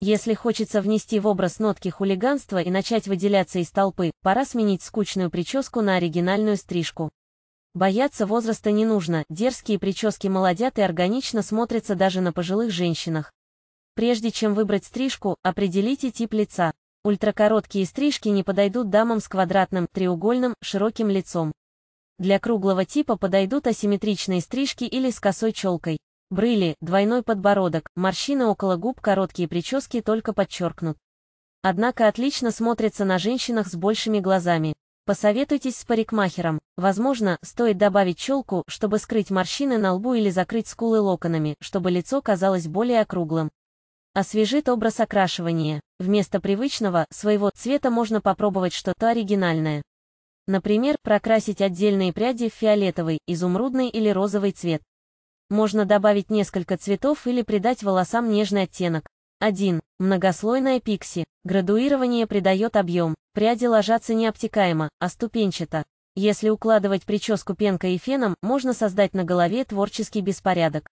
Если хочется внести в образ нотки хулиганства и начать выделяться из толпы, пора сменить скучную прическу на оригинальную стрижку. Бояться возраста не нужно, дерзкие прически молодят и органично смотрятся даже на пожилых женщинах. Прежде чем выбрать стрижку, определите тип лица. Ультракороткие стрижки не подойдут дамам с квадратным, треугольным, широким лицом. Для круглого типа подойдут асимметричные стрижки или с косой челкой. Брыли, двойной подбородок, морщины около губ, короткие прически только подчеркнут. Однако отлично смотрится на женщинах с большими глазами. Посоветуйтесь с парикмахером. Возможно, стоит добавить челку, чтобы скрыть морщины на лбу или закрыть скулы локонами, чтобы лицо казалось более округлым. Освежит образ окрашивания. Вместо привычного, своего цвета можно попробовать что-то оригинальное. Например, прокрасить отдельные пряди в фиолетовый, изумрудный или розовый цвет. Можно добавить несколько цветов или придать волосам нежный оттенок. 1. Многослойная пикси. Градуирование придает объем. Пряди ложатся не обтекаемо, а ступенчато. Если укладывать прическу пенкой и феном, можно создать на голове творческий беспорядок.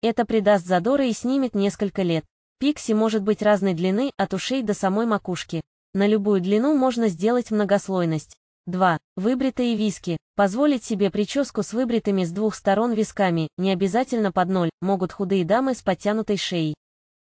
Это придаст задоры и снимет несколько лет. Пикси может быть разной длины, от ушей до самой макушки. На любую длину можно сделать многослойность. 2. Выбритые виски. Позволить себе прическу с выбритыми с двух сторон висками, не обязательно под ноль, могут худые дамы с подтянутой шеей.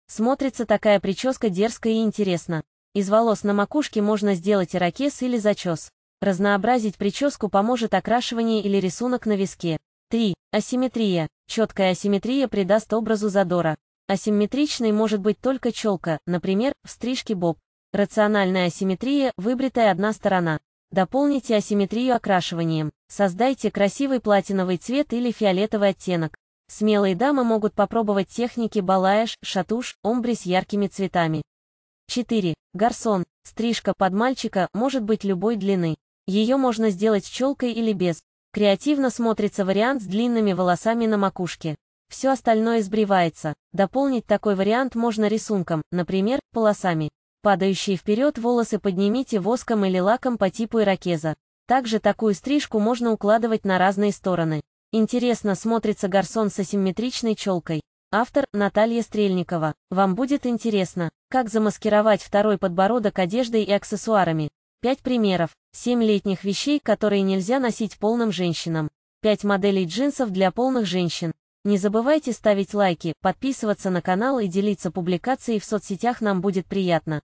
Смотрится такая прическа дерзко и интересно. Из волос на макушке можно сделать ирокез или зачес. Разнообразить прическу поможет окрашивание или рисунок на виске. 3. Асимметрия. Четкая асимметрия придаст образу задора. Асимметричной может быть только челка, например, в стрижке боб. Рациональная асимметрия – выбритая одна сторона. Дополните асимметрию окрашиванием. Создайте красивый платиновый цвет или фиолетовый оттенок. Смелые дамы могут попробовать техники балаяж, шатуш, омбре с яркими цветами. 4. Гарсон. Стрижка под мальчика может быть любой длины. Ее можно сделать с челкой или без. Креативно смотрится вариант с длинными волосами на макушке. Все остальное сбривается. Дополнить такой вариант можно рисунком, например, полосами. Падающие вперед волосы поднимите воском или лаком по типу ирокеза. Также такую стрижку можно укладывать на разные стороны. Интересно смотрится гарсон с асимметричной челкой. Автор Наталья Стрельникова. Вам будет интересно, как замаскировать второй подбородок одеждой и аксессуарами. 5 примеров. 7 летних вещей, которые нельзя носить полным женщинам. 5 моделей джинсов для полных женщин. Не забывайте ставить лайки, подписываться на канал и делиться публикацией в соцсетях нам будет приятно.